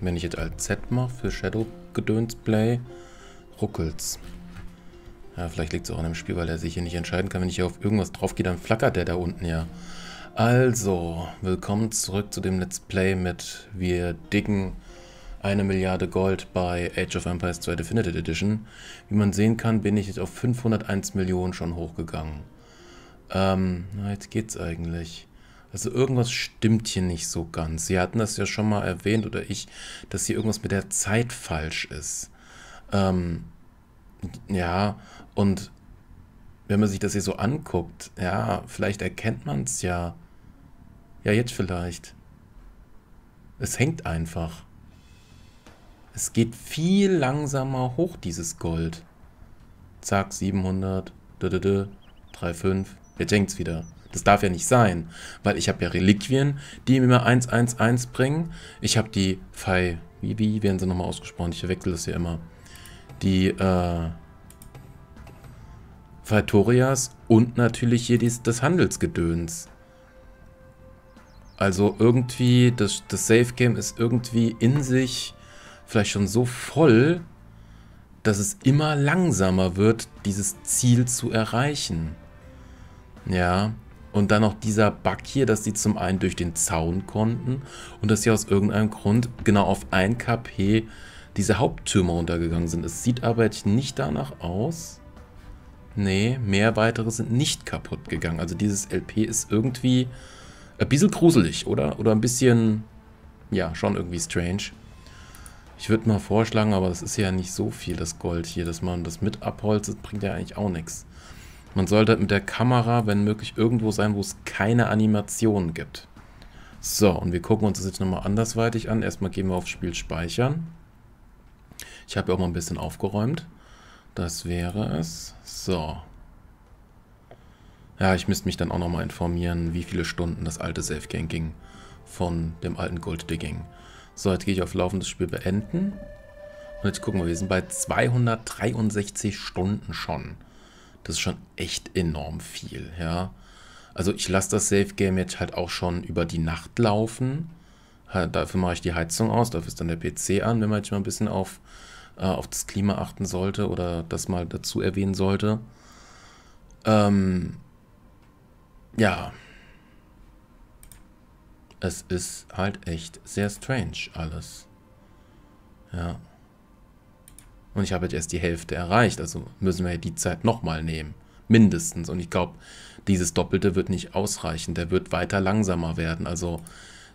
Wenn ich jetzt Alt Z mache für Shadow Gedöns Play, ruckelt's. Ja, vielleicht liegt es auch an dem Spiel, weil er sich hier nicht entscheiden kann. Wenn ich hier auf irgendwas draufgehe, dann flackert der da unten ja. Also, willkommen zurück zu dem Let's Play mit Wir dicken eine Milliarde Gold bei Age of Empires 2 Definitive Edition. Wie man sehen kann, bin ich jetzt auf 501 Millionen schon hochgegangen. Ähm, na, jetzt geht's eigentlich. Also irgendwas stimmt hier nicht so ganz. Sie hatten das ja schon mal erwähnt oder ich, dass hier irgendwas mit der Zeit falsch ist. Ähm, ja, und wenn man sich das hier so anguckt, ja, vielleicht erkennt man es ja. Ja, jetzt vielleicht. Es hängt einfach. Es geht viel langsamer hoch, dieses Gold. Zack, 700, 3,5. Jetzt hängt es wieder. Das darf ja nicht sein, weil ich habe ja Reliquien, die mir 111 bringen. Ich habe die Fei... Wie, wie werden sie nochmal ausgesprochen? Ich wechsle das hier immer. Die, äh... Phaetorias und natürlich hier dies, das Handelsgedöns. Also irgendwie, das, das Safe Game ist irgendwie in sich vielleicht schon so voll, dass es immer langsamer wird, dieses Ziel zu erreichen. Ja, und dann noch dieser Bug hier, dass sie zum einen durch den Zaun konnten und dass sie aus irgendeinem Grund genau auf 1 KP diese Haupttürme untergegangen sind. Es sieht aber jetzt nicht danach aus. Nee, mehr weitere sind nicht kaputt gegangen. Also dieses LP ist irgendwie ein bisschen gruselig, oder? Oder ein bisschen, ja, schon irgendwie strange. Ich würde mal vorschlagen, aber das ist ja nicht so viel, das Gold hier, dass man das mit abholzt, das bringt ja eigentlich auch nichts. Man sollte mit der Kamera, wenn möglich, irgendwo sein, wo es keine Animationen gibt. So, und wir gucken uns das jetzt nochmal andersweitig an. Erstmal gehen wir auf Spiel speichern. Ich habe ja auch mal ein bisschen aufgeräumt. Das wäre es. So. Ja, ich müsste mich dann auch nochmal informieren, wie viele Stunden das alte Safe Game ging von dem alten Gold Digging. So, jetzt gehe ich auf laufendes Spiel beenden. Und jetzt gucken wir, wir sind bei 263 Stunden schon. Das ist schon echt enorm viel, ja. Also ich lasse das Safe Game jetzt halt auch schon über die Nacht laufen. Dafür mache ich die Heizung aus, dafür ist dann der PC an, wenn man jetzt mal ein bisschen auf, äh, auf das Klima achten sollte oder das mal dazu erwähnen sollte. Ähm, ja. Es ist halt echt sehr strange alles. Ja. Und ich habe jetzt halt erst die Hälfte erreicht, also müssen wir halt die Zeit nochmal nehmen. Mindestens. Und ich glaube, dieses Doppelte wird nicht ausreichen. Der wird weiter langsamer werden. Also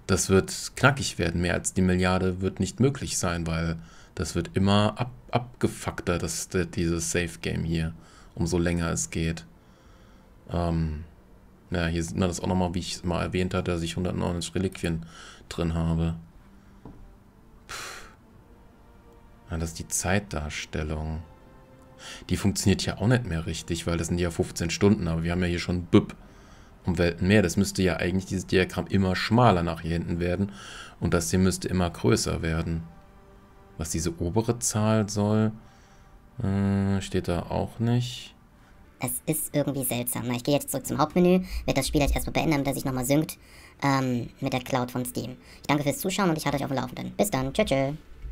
das wird knackig werden. Mehr als die Milliarde wird nicht möglich sein, weil das wird immer ab, abgefuckter, das, dieses Safe Game hier. Umso länger es geht. Ähm, ja, hier sieht man das auch nochmal, wie ich es mal erwähnt hatte, dass ich 190 Reliquien drin habe. Ah, das ist die Zeitdarstellung. Die funktioniert ja auch nicht mehr richtig, weil das sind ja 15 Stunden, aber wir haben ja hier schon Büpp um Welten mehr. Das müsste ja eigentlich dieses Diagramm immer schmaler nach hier hinten werden und das hier müsste immer größer werden. Was diese obere Zahl soll, äh, steht da auch nicht. Es ist irgendwie seltsam. Ich gehe jetzt zurück zum Hauptmenü, werde das Spiel jetzt halt erstmal beenden, damit er sich nochmal synkt ähm, mit der Cloud von Steam. Ich danke fürs Zuschauen und ich halte euch auf dem Laufenden. Bis dann. Tschö, tschö.